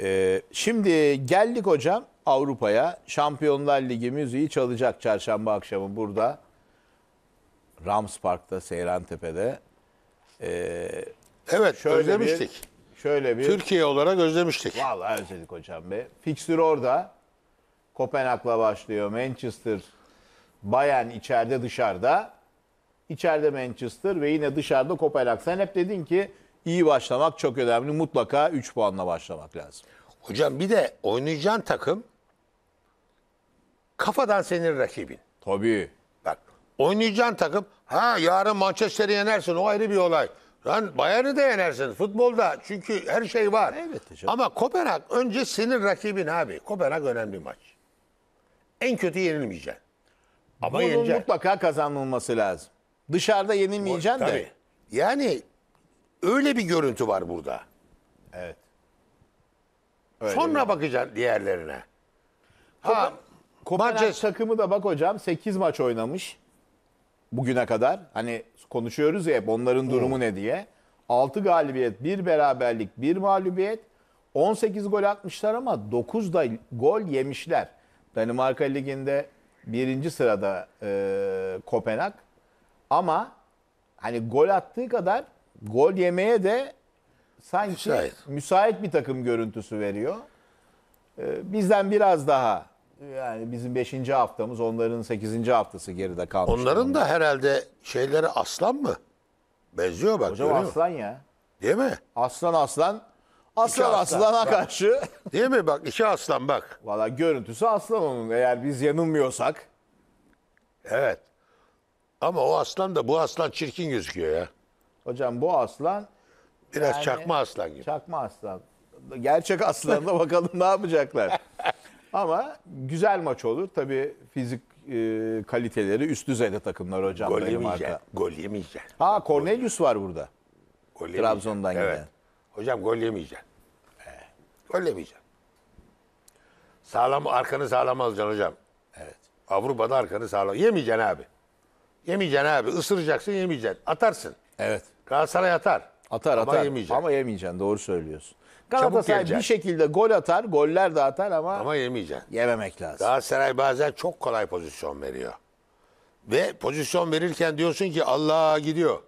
Ee, şimdi geldik hocam Avrupa'ya. Şampiyonlar Ligi müziği çalacak çarşamba akşamı burada. Rams Park'ta, Seyrantepe'de. Ee, evet, şöyle özlemiştik. Bir, şöyle bir... Türkiye olarak özlemiştik. Vallahi özledik hocam be. Fixtür orada. Kopenhag'la başlıyor. Manchester, Bayern içeride dışarıda. İçeride Manchester ve yine dışarıda Kopenhag. Sen hep dedin ki iyi başlamak çok önemli. Mutlaka 3 puanla başlamak lazım. Hocam bir de oynayacağın takım kafadan senin rakibin. Tabii. Bak oynayacağın takım ha yarın Manchester'i yenersin o ayrı bir olay. Lan Bayern'i de yenersin futbolda çünkü her şey var. Evet hocam. Ama Kopenhag önce senin rakibin abi. Kopenhag önemli maç. En kötü yenilmeyeceksin. Ama Bunun yeneceksin. mutlaka kazanılması lazım. Dışarıda yenilmeyeceksin de. Yani Öyle bir görüntü var burada. Evet. Öyle Sonra yani. bakacaksın diğerlerine. Ha, Kopenhag Manchester... takımı da bak hocam 8 maç oynamış bugüne kadar. Hani konuşuyoruz ya hep onların durumu hmm. ne diye. 6 galibiyet, 1 beraberlik, 1 mağlubiyet. 18 gol atmışlar ama 9 da gol yemişler. Danimarka Ligi'nde birinci sırada e, Kopenhag. Ama hani gol attığı kadar gol yemeye de sanki müsait, müsait bir takım görüntüsü veriyor. Ee, bizden biraz daha yani bizim 5. haftamız onların 8. haftası geride kalmış. Onların da herhalde şeyleri aslan mı? Benziyor bak. Hocam görüyor musun? aslan ya. Değil mi? Aslan aslan. Aslan İki aslan. aslana Bak. karşı. Değil mi? Bak iki aslan bak. Valla görüntüsü aslan onun. Eğer biz yanılmıyorsak. Evet. Ama o aslan da bu aslan çirkin gözüküyor ya. Hocam bu aslan Biraz yani, çakma aslan gibi. Çakma aslan. Gerçek aslanla bakalım ne yapacaklar. Ama güzel maç olur. Tabii fizik e, kaliteleri üst düzeyde takımlar hocam. Gol yemeyeceksin. Gol yemeyeceksin. Ha Cornelius var burada. Gol Trabzon'dan evet. gelen. Hocam gol yemeyeceksin. Ee, gol yemeyeceksin. Sağlam, arkanı sağlam alacaksın hocam. Evet. Avrupa'da arkanı sağlam. Yemeyeceksin abi. Yemeyeceksin abi. Isıracaksın yemeyeceksin. Atarsın. Evet. Galatasaray atar. Atar Ama atar. yemeyecek. Ama yemeyeceksin doğru söylüyorsun. Galatasaray bir şekilde gol atar, goller de atar ama, Ama yemeyeceksin. yememek lazım. Galatasaray bazen çok kolay pozisyon veriyor. Ve pozisyon verirken diyorsun ki Allah gidiyor.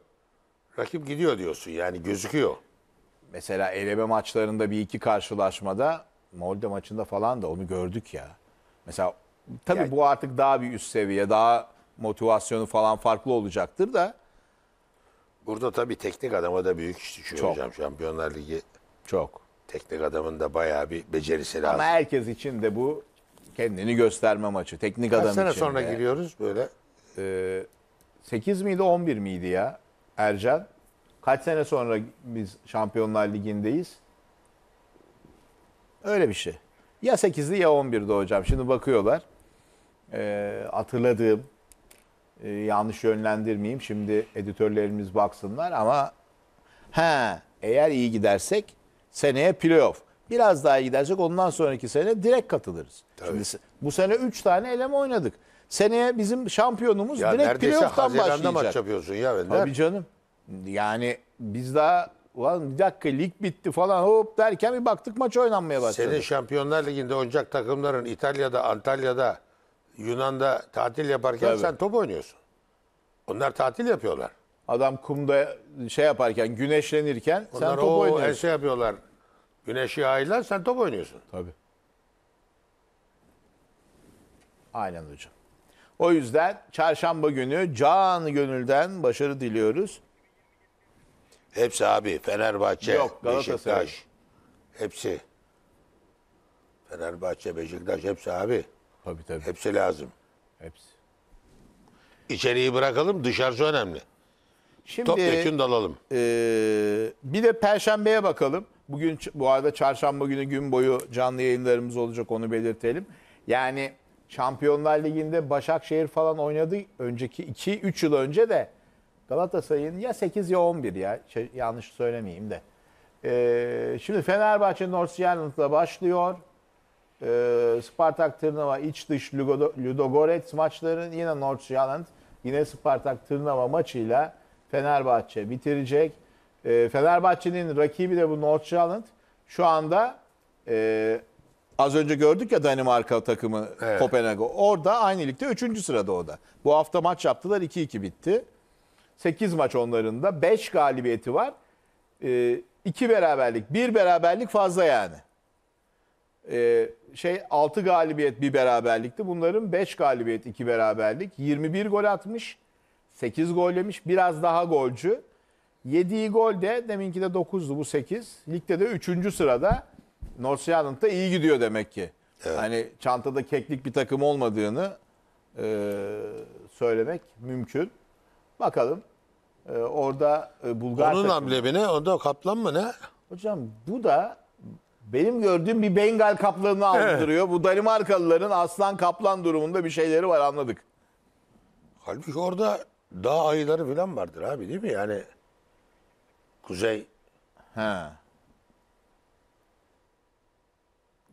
Rakip gidiyor diyorsun yani gözüküyor. Mesela eleme maçlarında bir iki karşılaşmada Molde maçında falan da onu gördük ya. Mesela tabii Yani- bu artık daha bir üst seviye, daha motivasyonu falan farklı olacaktır da Burada tabii teknik adama da büyük iş düşüyor Çok. hocam. Şampiyonlar Ligi çok teknik adamın da bayağı bir becerisi lazım. Ama herkes için de bu kendini gösterme maçı. Teknik Kaç adam sene için. sonra de. giriyoruz böyle? Ee, 8 miydi 11 miydi ya Ercan? Kaç sene sonra biz Şampiyonlar Ligi'ndeyiz? Öyle bir şey. Ya 8'li ya 11'di hocam. Şimdi bakıyorlar. Ee, hatırladığım e, yanlış yönlendirmeyeyim. Şimdi editörlerimiz baksınlar ama he eğer iyi gidersek seneye playoff. Biraz daha iyi gidersek ondan sonraki sene direkt katılırız. Tabii. Şimdi bu sene 3 tane eleme oynadık. Seneye bizim şampiyonumuz ya direkt playoff'tan başlayacak. maç yapıyorsun ya. Ben Tabii canım. Yani biz daha ulan bir dakika lig bitti falan hop derken bir baktık maç oynanmaya başladı. Senin Şampiyonlar Ligi'nde oynayacak takımların İtalya'da, Antalya'da, Yunan'da tatil yaparken Tabii. sen top oynuyorsun. Onlar tatil yapıyorlar. Adam kumda şey yaparken, güneşlenirken Onlar sen top o, oynuyorsun. şey yapıyorlar. Güneşi yaylar sen top oynuyorsun. Tabii. Aynen hocam. O yüzden çarşamba günü can gönülden başarı diliyoruz. Hepsi abi Fenerbahçe, Yok, Beşiktaş. Hepsi. Fenerbahçe, Beşiktaş hepsi abi. Tabii tabii. Hepsi lazım. Hepsi. İçeriği bırakalım dışarısı önemli. Şimdi Topyekun dalalım. E, bir de perşembeye bakalım. Bugün bu arada çarşamba günü gün boyu canlı yayınlarımız olacak onu belirtelim. Yani Şampiyonlar Ligi'nde Başakşehir falan oynadı önceki 2-3 yıl önce de Galatasaray'ın ya 8 ya 11 ya şey, yanlış söylemeyeyim de. E, şimdi Fenerbahçe North Seattle'da başlıyor e, Spartak Tırnava iç dış Ludo Ludogorets maçlarının yine North Zealand yine Spartak Tırnava maçıyla Fenerbahçe bitirecek. E, Fenerbahçe'nin rakibi de bu North Zealand Şu anda e, az önce gördük ya Danimarka takımı evet. Kopenhag. Orada aynı ligde 3. sırada o da. Bu hafta maç yaptılar 2-2 bitti. 8 maç onların da 5 galibiyeti var. 2 e, ee, beraberlik, 1 beraberlik fazla yani. E, şey 6 galibiyet bir beraberlikti. Bunların 5 galibiyet 2 beraberlik. 21 gol atmış. 8 gollemiş. Biraz daha golcü. Yediği gol de deminki de 9'du bu 8. Ligde de 3. sırada North da iyi gidiyor demek ki. Evet. Hani çantada keklik bir takım olmadığını e, söylemek mümkün. Bakalım e, orada e, Bulgar Onun takımı... amblemini onda kaplan mı ne? Hocam bu da benim gördüğüm bir Bengal kaplanını andırıyor. Bu Danimarkalıların aslan kaplan durumunda bir şeyleri var anladık. Halbuki orada dağ ayıları falan vardır abi değil mi? Yani kuzey He.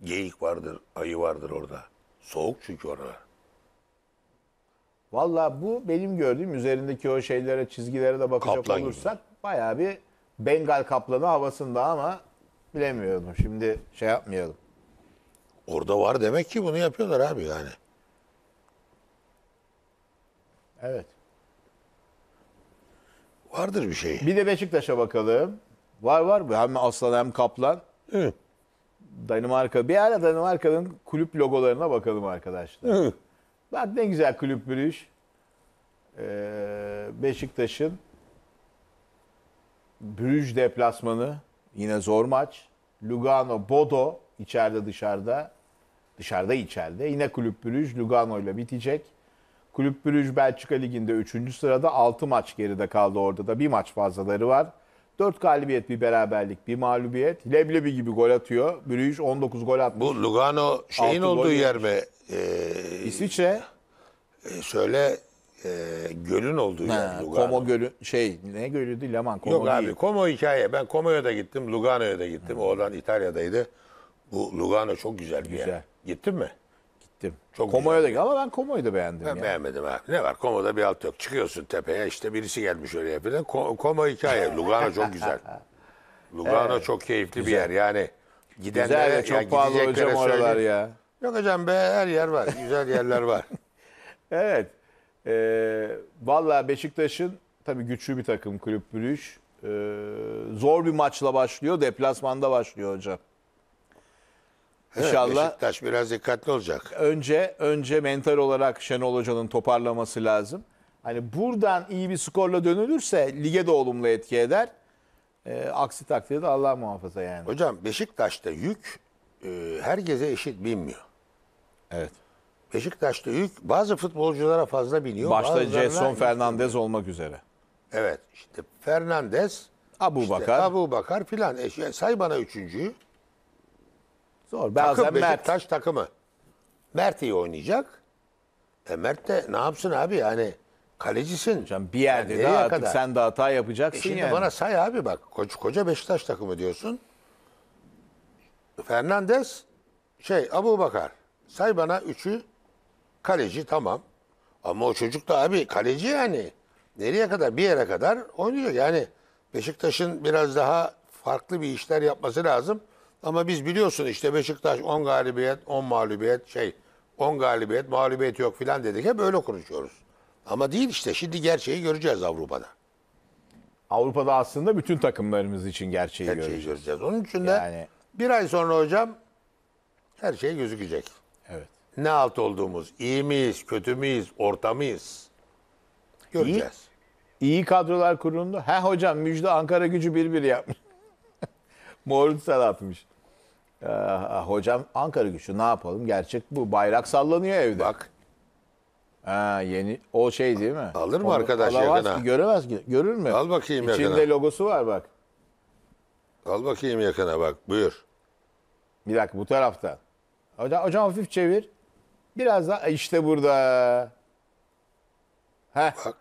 geyik vardır, ayı vardır orada. Soğuk çünkü orada. Valla bu benim gördüğüm üzerindeki o şeylere, çizgilere de bakacak Kaplan gibi. olursak bayağı bir Bengal kaplanı havasında ama Bilemiyorum. Şimdi şey yapmayalım. Orada var demek ki bunu yapıyorlar abi yani. Evet. Vardır bir şey. Bir de Beşiktaş'a bakalım. Var var bu. Hem Aslan hem Kaplan. Hı. Danimarka. Bir ara Danimarka'nın kulüp logolarına bakalım arkadaşlar. Hı. Bak ne güzel kulüp bürüş. Ee, Beşiktaş'ın Brüj deplasmanı Yine zor maç. Lugano, Bodo içeride dışarıda. Dışarıda içeride. Yine Kulüp Brüj Lugano ile bitecek. Kulüp Brüj Belçika Ligi'nde 3. sırada 6 maç geride kaldı orada da. Bir maç fazlaları var. 4 galibiyet, bir beraberlik, bir mağlubiyet. Leblebi gibi gol atıyor. Brüj 19 gol atmış. Bu Lugano şeyin olduğu yer mi? Ee, İsviçre. E, söyle e, gölün olduğu yer Lugano. Komo gölü şey ne gölü Leman aman Yok değil. abi Komo hikaye. Ben Komoya da gittim, Lugano'ya da gittim. Hı. Hmm. Oradan İtalya'daydı. Bu Lugano çok güzel bir güzel. yer. Gittin mi? Gittim. Çok Como'ya da ama ben Como'yu da beğendim. Ben yani. beğenmedim abi. Ne var Komoda bir alt yok. Çıkıyorsun tepeye işte birisi gelmiş öyle yapıyor. Komo hikaye. Lugano çok güzel. Lugano evet. çok keyifli güzel. bir yer. Yani gidenlere güzel çok yani pahalı hocam oralar ya. Yok hocam be her yer var. Güzel yerler var. evet. E, ee, Valla Beşiktaş'ın tabii güçlü bir takım kulüp bürüş. E, ee, zor bir maçla başlıyor. Deplasmanda başlıyor hocam. Evet, İnşallah. Beşiktaş biraz dikkatli olacak. Önce önce mental olarak Şenol Hoca'nın toparlaması lazım. Hani buradan iyi bir skorla dönülürse lige de olumlu etki eder. E, aksi takdirde de Allah muhafaza yani. Hocam Beşiktaş'ta yük e, herkese eşit binmiyor. Evet. Beşiktaş'ta yük bazı futbolculara fazla biniyor. Başta Jason Fernandez olmak üzere. Evet işte Fernandez, Abu işte Bakar. Abu Bakar filan. E, şey, say bana üçüncüyü. Zor. Bazen Takım Beşiktaş Mert. takımı. Mert iyi oynayacak. E Mert de ne yapsın abi yani kalecisin. Hocam bir yerde yani de artık kadar? sen de hata yapacaksın e şimdi yani. bana say abi bak koca, koca Beşiktaş takımı diyorsun. Fernandez şey Abu Bakar. Say bana üçü Kaleci tamam. Ama o çocuk da abi kaleci yani. Nereye kadar? Bir yere kadar oynuyor. Yani Beşiktaş'ın biraz daha farklı bir işler yapması lazım. Ama biz biliyorsun işte Beşiktaş 10 galibiyet, 10 mağlubiyet şey 10 galibiyet, mağlubiyet yok filan dedik. Hep öyle konuşuyoruz. Ama değil işte. Şimdi gerçeği göreceğiz Avrupa'da. Avrupa'da aslında bütün takımlarımız için gerçeği, gerçeği göreceğiz. göreceğiz. Onun için de yani... bir ay sonra hocam her şey gözükecek. Evet ne alt olduğumuz, iyi miyiz, kötü müyüz, orta mıyız? Göreceğiz. İyi, iyi kadrolar kuruldu. Ha hocam müjde Ankara gücü bir bir yapmış. Morutsal atmış. Ah, hocam Ankara gücü ne yapalım? Gerçek bu. Bayrak sallanıyor evde. Bak. Ha, yeni o şey değil mi? Alır mı Onu arkadaş alamaz yakına? Ki, göremez ki. Görür mü? Al bakayım İçinde yakına. İçinde logosu var bak. Al bakayım yakına bak. Buyur. Bir dakika bu tarafta. Hocam, hocam hafif çevir. Biraz daha işte burada. Heh. Bak.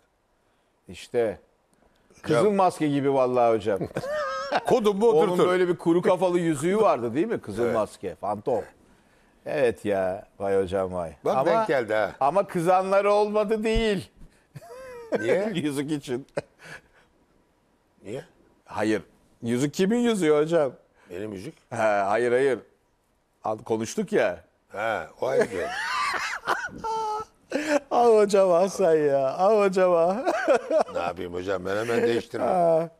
İşte. Kızıl Ya- maske gibi vallahi hocam. Kodumu Onun oturtur. böyle bir kuru kafalı yüzüğü vardı değil mi? Kızıl maske, fantom. Evet ya, vay hocam vay. Bak denk geldi ha. Ama kızanlar olmadı değil Niye? yüzük için. Niye? Hayır. Yüzük kimin yüzüğü hocam? Benim müzik. Ha, hayır hayır. Al- Konuştuk ya. Ha, o ayrı. Al hocam Hasan ya. Al hocam. ha. Ne yapayım hocam ben hemen değiştirmem.